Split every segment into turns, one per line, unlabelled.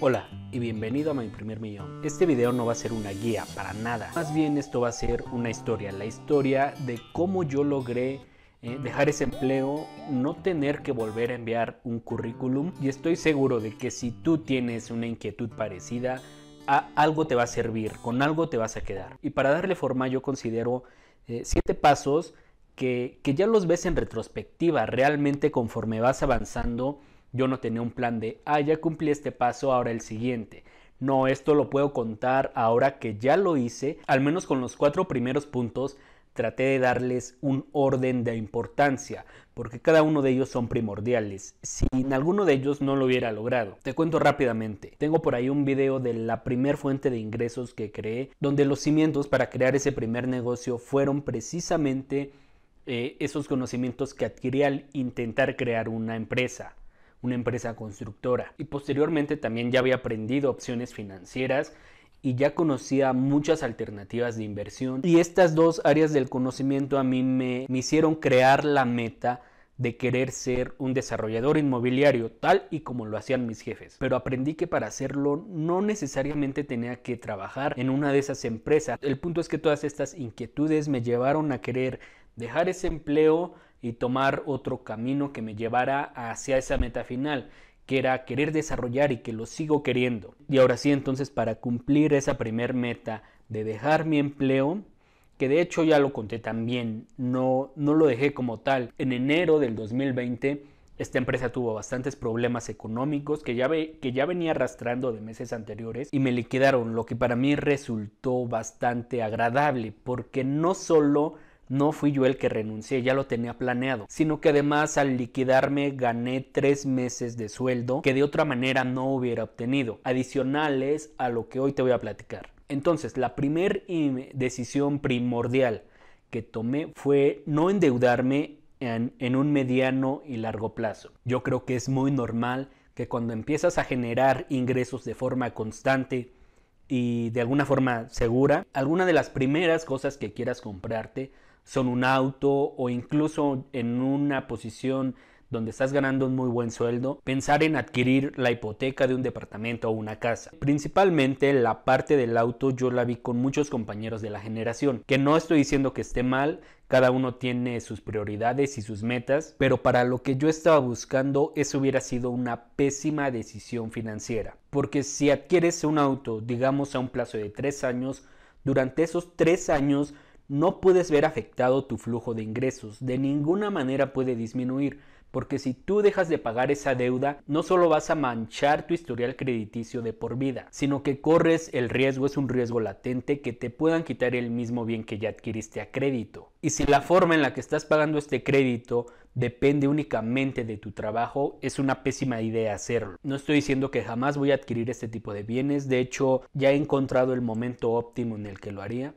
Hola y bienvenido a Mi Primer Millón. Este video no va a ser una guía para nada, más bien esto va a ser una historia, la historia de cómo yo logré eh, dejar ese empleo, no tener que volver a enviar un currículum y estoy seguro de que si tú tienes una inquietud parecida, a algo te va a servir, con algo te vas a quedar. Y para darle forma yo considero eh, siete pasos que ya los ves en retrospectiva, realmente conforme vas avanzando yo no tenía un plan de, ah, ya cumplí este paso, ahora el siguiente. No, esto lo puedo contar ahora que ya lo hice, al menos con los cuatro primeros puntos traté de darles un orden de importancia, porque cada uno de ellos son primordiales. Sin alguno de ellos no lo hubiera logrado. Te cuento rápidamente. Tengo por ahí un video de la primer fuente de ingresos que creé, donde los cimientos para crear ese primer negocio fueron precisamente eh, esos conocimientos que adquirí al intentar crear una empresa una empresa constructora. Y posteriormente también ya había aprendido opciones financieras y ya conocía muchas alternativas de inversión. Y estas dos áreas del conocimiento a mí me, me hicieron crear la meta de querer ser un desarrollador inmobiliario tal y como lo hacían mis jefes. Pero aprendí que para hacerlo no necesariamente tenía que trabajar en una de esas empresas. El punto es que todas estas inquietudes me llevaron a querer dejar ese empleo y tomar otro camino que me llevara hacia esa meta final, que era querer desarrollar y que lo sigo queriendo. Y ahora sí, entonces para cumplir esa primer meta de dejar mi empleo, que de hecho ya lo conté también, no, no lo dejé como tal. En enero del 2020, esta empresa tuvo bastantes problemas económicos que ya, ve, que ya venía arrastrando de meses anteriores y me liquidaron, lo que para mí resultó bastante agradable, porque no solo no fui yo el que renuncié, ya lo tenía planeado, sino que además al liquidarme gané tres meses de sueldo que de otra manera no hubiera obtenido, adicionales a lo que hoy te voy a platicar. Entonces, la primera decisión primordial que tomé fue no endeudarme en un mediano y largo plazo. Yo creo que es muy normal que cuando empiezas a generar ingresos de forma constante, y de alguna forma segura, alguna de las primeras cosas que quieras comprarte son un auto o incluso en una posición donde estás ganando un muy buen sueldo, pensar en adquirir la hipoteca de un departamento o una casa. Principalmente la parte del auto yo la vi con muchos compañeros de la generación, que no estoy diciendo que esté mal, cada uno tiene sus prioridades y sus metas, pero para lo que yo estaba buscando eso hubiera sido una pésima decisión financiera, porque si adquieres un auto, digamos a un plazo de tres años, durante esos tres años no puedes ver afectado tu flujo de ingresos, de ninguna manera puede disminuir, porque si tú dejas de pagar esa deuda, no solo vas a manchar tu historial crediticio de por vida, sino que corres el riesgo, es un riesgo latente, que te puedan quitar el mismo bien que ya adquiriste a crédito. Y si la forma en la que estás pagando este crédito depende únicamente de tu trabajo, es una pésima idea hacerlo. No estoy diciendo que jamás voy a adquirir este tipo de bienes, de hecho ya he encontrado el momento óptimo en el que lo haría,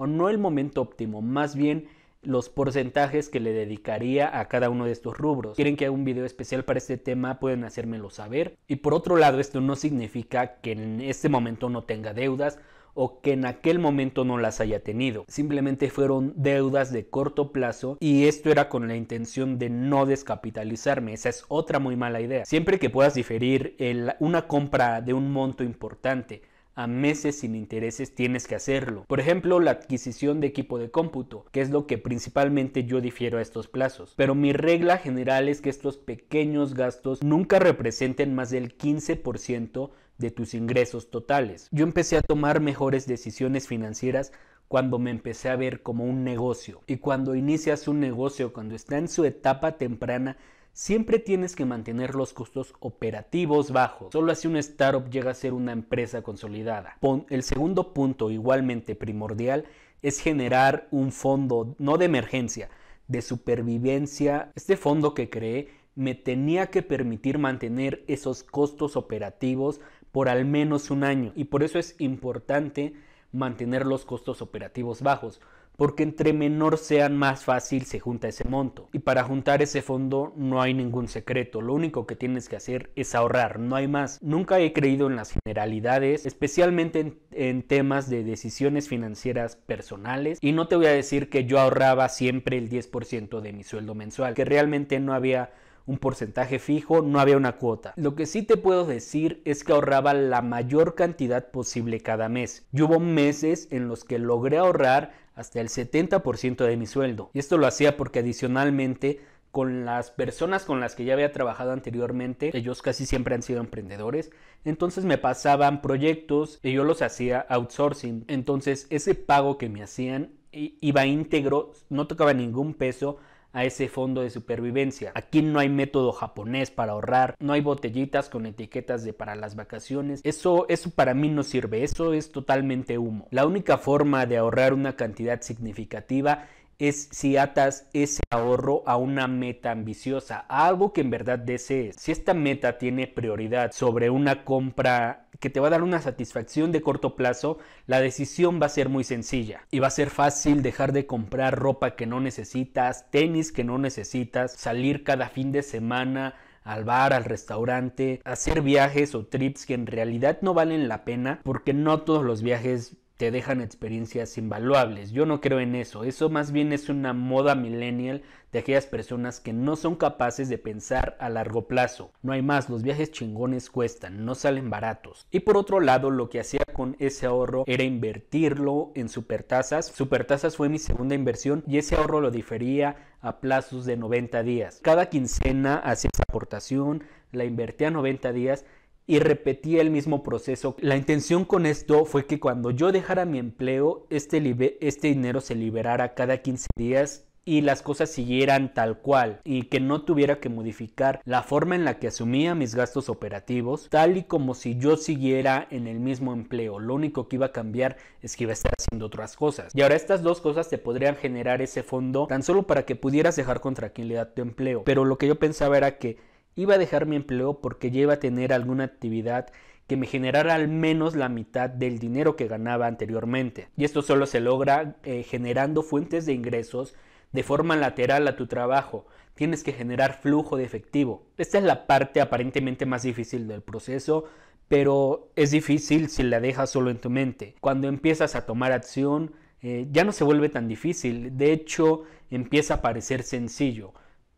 o no el momento óptimo, más bien los porcentajes que le dedicaría a cada uno de estos rubros. Quieren que haga un video especial para este tema, pueden hacérmelo saber. Y por otro lado, esto no significa que en este momento no tenga deudas o que en aquel momento no las haya tenido. Simplemente fueron deudas de corto plazo y esto era con la intención de no descapitalizarme. Esa es otra muy mala idea. Siempre que puedas diferir una compra de un monto importante a meses sin intereses tienes que hacerlo. Por ejemplo, la adquisición de equipo de cómputo, que es lo que principalmente yo difiero a estos plazos. Pero mi regla general es que estos pequeños gastos nunca representen más del 15% de tus ingresos totales. Yo empecé a tomar mejores decisiones financieras cuando me empecé a ver como un negocio. Y cuando inicias un negocio, cuando está en su etapa temprana, Siempre tienes que mantener los costos operativos bajos. Solo así una startup llega a ser una empresa consolidada. El segundo punto igualmente primordial es generar un fondo, no de emergencia, de supervivencia. Este fondo que creé me tenía que permitir mantener esos costos operativos por al menos un año. Y por eso es importante mantener los costos operativos bajos porque entre menor sean más fácil se junta ese monto. Y para juntar ese fondo no hay ningún secreto, lo único que tienes que hacer es ahorrar, no hay más. Nunca he creído en las generalidades, especialmente en, temas de decisiones financieras personales y no te voy a decir que yo ahorraba siempre el 10% de mi sueldo mensual, que realmente no había un porcentaje fijo, no había una cuota. Lo que sí te puedo decir es que ahorraba la mayor cantidad posible cada mes. hubo meses en los que logré ahorrar hasta el 70% de mi sueldo. Y esto lo hacía porque adicionalmente con las personas con las que ya había trabajado anteriormente, ellos casi siempre han sido emprendedores, entonces me pasaban proyectos y yo los hacía outsourcing. Entonces ese pago que me hacían iba íntegro, no tocaba ningún peso a ese fondo de supervivencia. Aquí no hay método japonés para ahorrar, no hay botellitas con etiquetas de para las vacaciones. Eso, eso para mí no sirve, eso es totalmente humo. La única forma de ahorrar una cantidad significativa es si atas ese ahorro a una meta ambiciosa, a algo que en verdad desees. Si esta meta tiene prioridad sobre una compra que te va a dar una satisfacción de corto plazo, la decisión va a ser muy sencilla y va a ser fácil dejar de comprar ropa que no necesitas, tenis que no necesitas, salir cada fin de semana al bar, al restaurante, hacer viajes o trips que en realidad no valen la pena porque no todos los viajes te dejan experiencias invaluables. Yo no creo en eso. Eso más bien es una moda millennial de aquellas personas que no son capaces de pensar a largo plazo. No hay más, los viajes chingones cuestan, no salen baratos. Y por otro lado, lo que hacía con ese ahorro era invertirlo en supertasas. Supertasas fue mi segunda inversión y ese ahorro lo difería a plazos de 90 días. Cada quincena hacía esa aportación, la invertía a 90 días y repetía el mismo proceso. La intención con esto fue que cuando yo dejara mi empleo, este, este dinero se liberara cada 15 días y las cosas siguieran tal cual y que no tuviera que modificar la forma en la que asumía mis gastos operativos, tal y como si yo siguiera en el mismo empleo. Lo único que iba a cambiar es que iba a estar haciendo otras cosas. Y ahora estas dos cosas te podrían generar ese fondo tan solo para que pudieras dejar con tranquilidad tu empleo. Pero lo que yo pensaba era que iba a dejar mi empleo porque ya iba a tener alguna actividad que me generara al menos la mitad del dinero que ganaba anteriormente. Y esto solo se logra eh, generando fuentes de ingresos de forma lateral a tu trabajo. Tienes que generar flujo de efectivo. Esta es la parte aparentemente más difícil del proceso, pero es difícil si la dejas solo en tu mente. Cuando empiezas a tomar acción, eh, ya no se vuelve tan difícil. De hecho, empieza a parecer sencillo.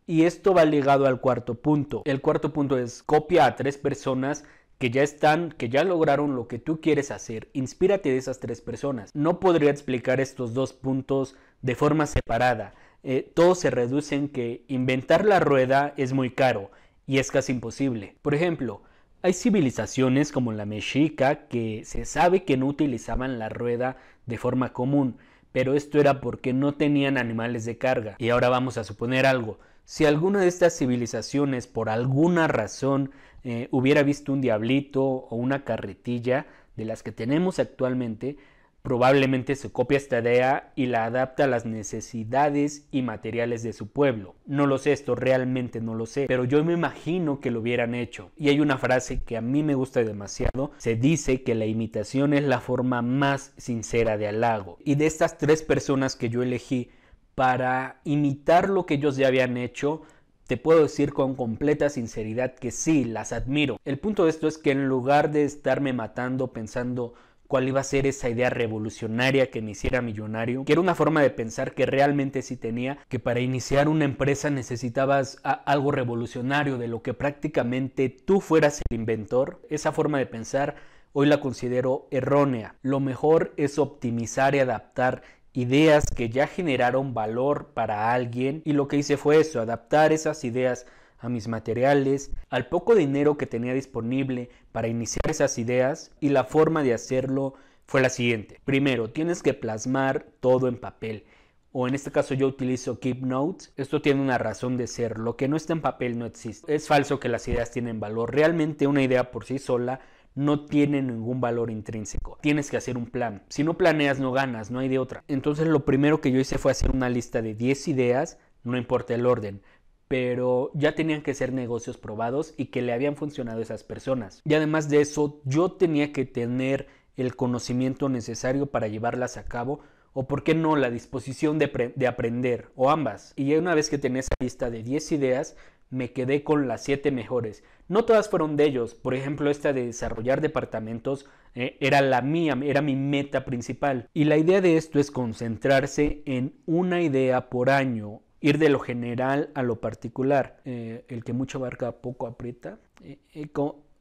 Y esto va ligado al cuarto punto. El cuarto punto es copia a tres personas que ya están, que ya lograron lo que tú quieres hacer, inspírate de esas tres personas. No podría explicar estos dos puntos de forma separada. Eh, todos se reducen que inventar la rueda es muy caro y es casi imposible. Por ejemplo, hay civilizaciones como la mexica que se sabe que no utilizaban la rueda de forma común, pero esto era porque no tenían animales de carga. Y ahora vamos a suponer algo. Si alguna de estas civilizaciones por alguna razón eh, hubiera visto un diablito o una carretilla de las que tenemos actualmente, probablemente se copia esta idea y la adapta a las necesidades y materiales de su pueblo. No lo sé, esto realmente no lo sé, pero yo me imagino que lo hubieran hecho. Y hay una frase que a mí me gusta demasiado, se dice que la imitación es la forma más sincera de halago. Y de estas tres personas que yo elegí, para imitar lo que ellos ya habían hecho, te puedo decir con completa sinceridad que sí, las admiro. El punto de esto es que en lugar de estarme matando pensando cuál iba a ser esa idea revolucionaria que me hiciera millonario, que era una forma de pensar que realmente sí tenía, que para iniciar una empresa necesitabas algo revolucionario de lo que prácticamente tú fueras el inventor, esa forma de pensar hoy la considero errónea. Lo mejor es optimizar y adaptar ideas que ya generaron valor para alguien y lo que hice fue eso, adaptar esas ideas a mis materiales, al poco dinero que tenía disponible para iniciar esas ideas y la forma de hacerlo fue la siguiente. Primero, tienes que plasmar todo en papel. O en este caso yo utilizo Keep Notes. Esto tiene una razón de ser. Lo que no está en papel no existe. Es falso que las ideas tienen valor. Realmente una idea por sí sola no tiene ningún valor intrínseco. Tienes que hacer un plan. Si no planeas, no ganas, no hay de otra. Entonces lo primero que yo hice fue hacer una lista de 10 ideas, no importa el orden, pero ya tenían que ser negocios probados y que le habían funcionado a esas personas. Y además de eso, yo tenía que tener el conocimiento necesario para llevarlas a cabo o por qué no la disposición de, aprender, o ambas. Y una vez que tenés esa lista de 10 ideas, me quedé con las siete mejores. No todas fueron de ellos, por ejemplo esta de desarrollar departamentos eh, era la mía, era mi meta principal. Y la idea de esto es concentrarse en una idea por año, ir de lo general a lo particular. Eh, el que mucho abarca poco aprieta. Eh,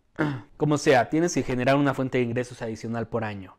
como sea, tienes que generar una fuente de ingresos adicional por año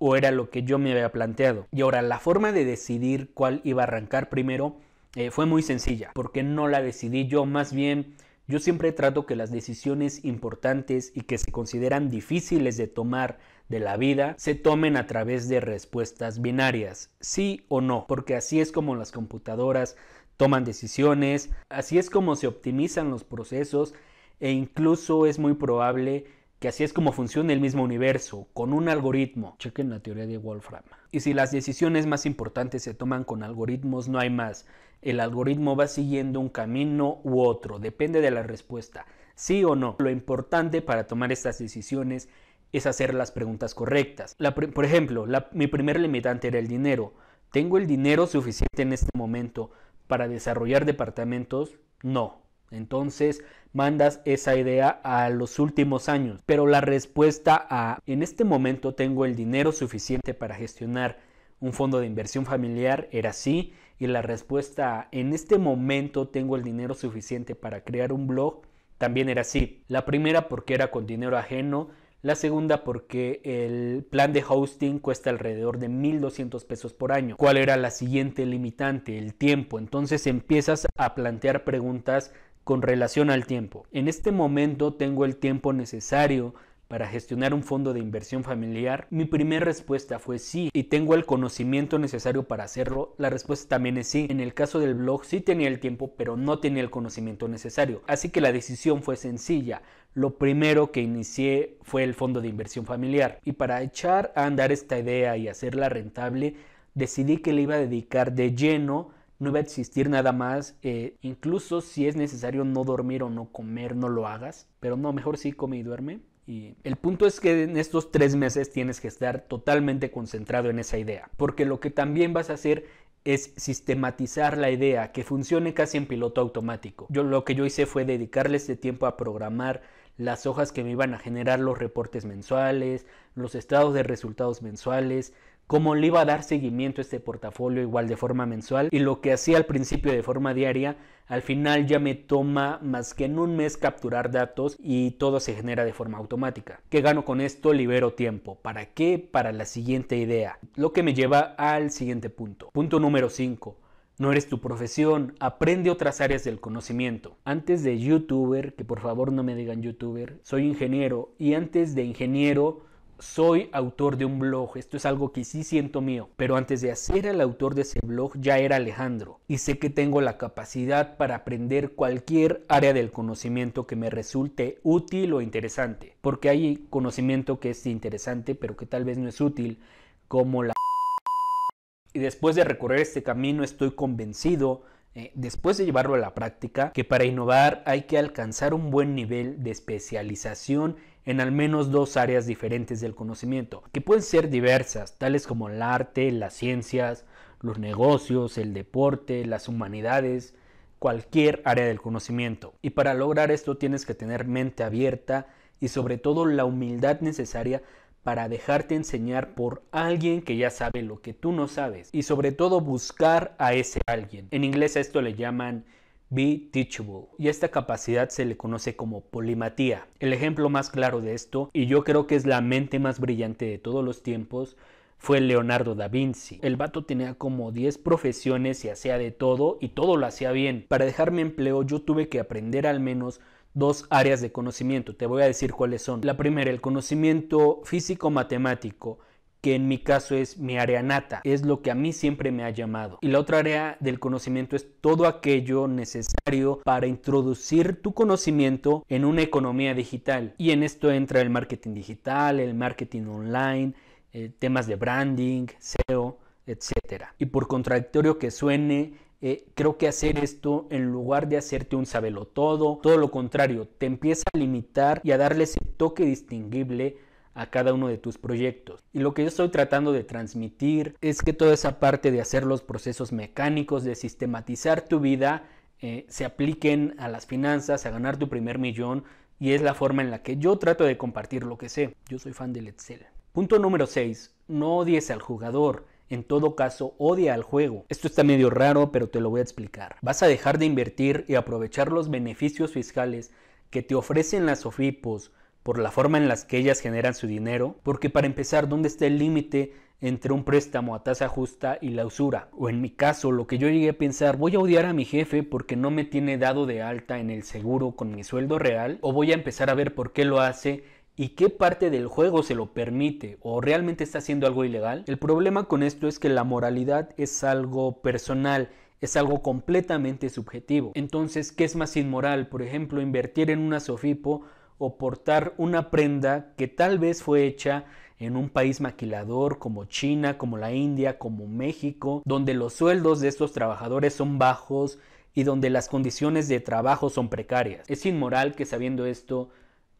o era lo que yo me había planteado. Y ahora, la forma de decidir cuál iba a arrancar primero eh, fue muy sencilla, porque no la decidí yo, más bien yo siempre trato que las decisiones importantes y que se consideran difíciles de tomar de la vida se tomen a través de respuestas binarias, sí o no, porque así es como las computadoras toman decisiones, así es como se optimizan los procesos e incluso es muy probable que así es como funciona el mismo universo, con un algoritmo. Chequen la teoría de Wolfram. Y si las decisiones más importantes se toman con algoritmos, no hay más el algoritmo va siguiendo un camino u otro, depende de la respuesta, sí o no. Lo importante para tomar estas decisiones es hacer las preguntas correctas. por ejemplo, mi primer limitante era el dinero. ¿Tengo el dinero suficiente en este momento para desarrollar departamentos? No. Entonces mandas esa idea a los últimos años. Pero la respuesta a en este momento tengo el dinero suficiente para gestionar un fondo de inversión familiar era sí y la respuesta, en este momento tengo el dinero suficiente para crear un blog, también era así. La primera porque era con dinero ajeno, la segunda porque el plan de hosting cuesta alrededor de 1.200 pesos por año. ¿Cuál era la siguiente limitante? El tiempo. Entonces empiezas a plantear preguntas con relación al tiempo. En este momento tengo el tiempo necesario para gestionar un fondo de inversión familiar? Mi primera respuesta fue sí, y tengo el conocimiento necesario para hacerlo. La respuesta también es sí. En el caso del blog sí tenía el tiempo, pero no tenía el conocimiento necesario. Así que la decisión fue sencilla. Lo primero que inicié fue el fondo de inversión familiar. Y para echar a andar esta idea y hacerla rentable, decidí que le iba a dedicar de lleno no iba a existir nada más. Eh, incluso si es necesario no dormir o no comer, no lo hagas. Pero no, mejor sí come y duerme. Y el punto es que en estos tres meses tienes que estar totalmente concentrado en esa idea, porque lo que también vas a hacer es sistematizar la idea, que funcione casi en piloto automático. Yo lo que yo hice fue dedicarle este tiempo a programar las hojas que me iban a generar los reportes mensuales, los estados de resultados mensuales, cómo le iba a dar seguimiento a este portafolio igual de forma mensual y lo que hacía al principio de forma diaria, al final ya me toma más que en un mes capturar datos y todo se genera de forma automática. ¿Qué gano con esto? Libero tiempo. ¿Para qué? Para la siguiente idea. Lo que me lleva al siguiente punto. Punto número 5. No eres tu profesión, aprende otras áreas del conocimiento. Antes de youtuber, que por favor no me digan youtuber, soy ingeniero y antes de ingeniero soy autor de un blog, esto es algo que sí siento mío, pero antes de hacer el autor de ese blog ya era Alejandro y sé que tengo la capacidad para aprender cualquier área del conocimiento que me resulte útil o interesante, porque hay conocimiento que es interesante pero que tal vez no es útil, como la... Y después de recorrer este camino estoy convencido eh, después de llevarlo a la práctica, que para innovar hay que alcanzar un buen nivel de especialización en al menos dos áreas diferentes del conocimiento, que pueden ser diversas, tales como el arte, las ciencias, los negocios, el deporte, las humanidades, cualquier área del conocimiento. Y para lograr esto tienes que tener mente abierta y sobre todo la humildad necesaria para dejarte enseñar por alguien que ya sabe lo que tú no sabes y sobre todo buscar a ese alguien. En inglés a esto le llaman Be teachable. Y esta capacidad se le conoce como polimatía. El ejemplo más claro de esto, y yo creo que es la mente más brillante de todos los tiempos, fue Leonardo da Vinci. El vato tenía como 10 profesiones y hacía de todo y todo lo hacía bien. Para dejarme empleo yo tuve que aprender al menos dos áreas de conocimiento. Te voy a decir cuáles son. La primera, el conocimiento físico-matemático que en mi caso es mi área nata, es lo que a mí siempre me ha llamado. Y la otra área del conocimiento es todo aquello necesario para introducir tu conocimiento en una economía digital. Y en esto entra el marketing digital, el marketing online, eh, temas de branding, SEO, etc. Y por contradictorio que suene, eh, creo que hacer esto en lugar de hacerte un sabelotodo, todo lo contrario, te empieza a limitar y a darle ese toque distinguible a cada uno de tus proyectos. Y lo que yo estoy tratando de transmitir es que toda esa parte de hacer los procesos mecánicos, de sistematizar tu vida, eh, se apliquen a las finanzas, a ganar tu primer millón, y es la forma en la que yo trato de compartir lo que sé. Yo soy fan del Excel. Punto número 6. No odies al jugador. En todo caso, odia al juego. Esto está medio raro, pero te lo voy a explicar. Vas a dejar de invertir y aprovechar los beneficios fiscales que te ofrecen las OFIPOS por la forma en las que ellas generan su dinero, porque para empezar, ¿dónde está el límite entre un préstamo a tasa justa y la usura? O en mi caso, lo que yo llegué a pensar, voy a odiar a mi jefe porque no me tiene dado de alta en el seguro con mi sueldo real, o voy a empezar a ver por qué lo hace y qué parte del juego se lo permite o realmente está haciendo algo ilegal. El problema con esto es que la moralidad es algo personal, es algo completamente subjetivo. Entonces, ¿qué es más inmoral? Por ejemplo, invertir en una Sofipo o portar una prenda que tal vez fue hecha en un país maquilador como China, como la India, como México, donde los sueldos de estos trabajadores son bajos y donde las condiciones de trabajo son precarias. Es inmoral que sabiendo esto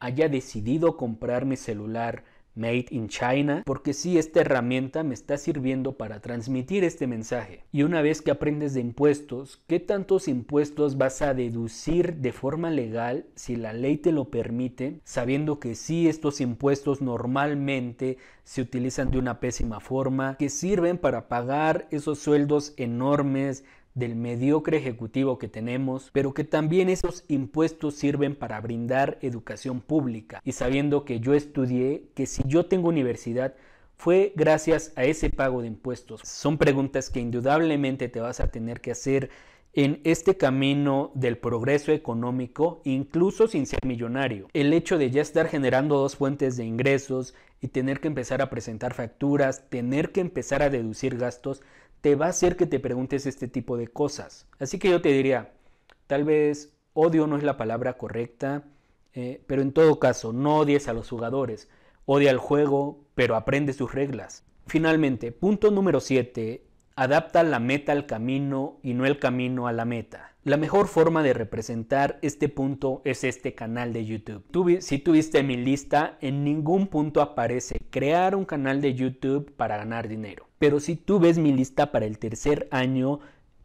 haya decidido comprar mi celular Made in China, porque sí, esta herramienta me está sirviendo para transmitir este mensaje. Y una vez que aprendes de impuestos, ¿qué tantos impuestos vas a deducir de forma legal si la ley te lo permite, sabiendo que sí, estos impuestos normalmente se utilizan de una pésima forma, que sirven para pagar esos sueldos enormes del mediocre ejecutivo que tenemos, pero que también esos impuestos sirven para brindar educación pública. Y sabiendo que yo estudié, que si yo tengo universidad, fue gracias a ese pago de impuestos. Son preguntas que indudablemente te vas a tener que hacer en este camino del progreso económico, incluso sin ser millonario. El hecho de ya estar generando dos fuentes de ingresos y tener que empezar a presentar facturas, tener que empezar a deducir gastos, te va a hacer que te preguntes este tipo de cosas. Así que yo te diría, tal vez odio no es la palabra correcta, eh, pero en todo caso, no odies a los jugadores, odia al juego, pero aprende sus reglas. Finalmente, punto número 7, adapta la meta al camino y no el camino a la meta. La mejor forma de representar este punto es este canal de YouTube. si tuviste mi lista, en ningún punto aparece crear un canal de YouTube para ganar dinero. Pero si tú ves mi lista para el tercer año,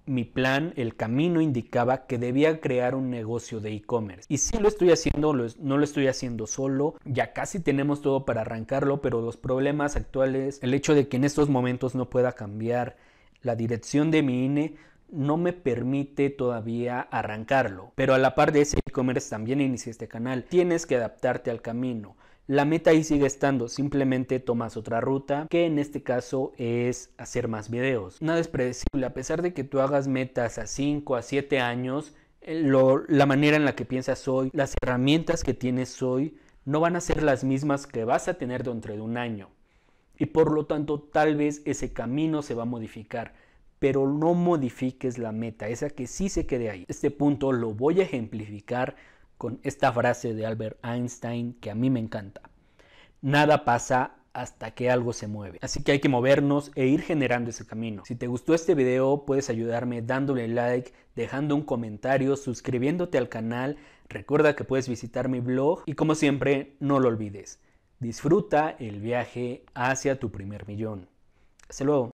mi plan, el camino indicaba que debía crear un negocio de e-commerce. Y si lo estoy haciendo, no lo estoy haciendo solo, ya casi tenemos todo para arrancarlo, pero los problemas actuales, el hecho de que en estos momentos no pueda cambiar la dirección de mi INE, no me permite todavía arrancarlo. Pero a la par de ese e-commerce también inicié este canal. Tienes que adaptarte al camino. La meta ahí sigue estando, simplemente tomas otra ruta, que en este caso es hacer más videos. Nada es predecible, a pesar de que tú hagas metas a 5, a 7 años, eh, la manera en la que piensas hoy, las herramientas que tienes hoy, no van a ser las mismas que vas a tener dentro de un año. Y por lo tanto, tal vez ese camino se va a modificar, pero no modifiques la meta, esa que sí se quede ahí. Este punto lo voy a ejemplificar con esta frase de Albert Einstein que a mí me encanta. Nada pasa hasta que algo se mueve. Así que hay que movernos e ir generando ese camino. Si te gustó este video puedes ayudarme dándole like, dejando un comentario, suscribiéndote al canal. Recuerda que puedes visitar mi blog y como siempre no lo olvides. Disfruta el viaje hacia tu primer millón. Hasta luego.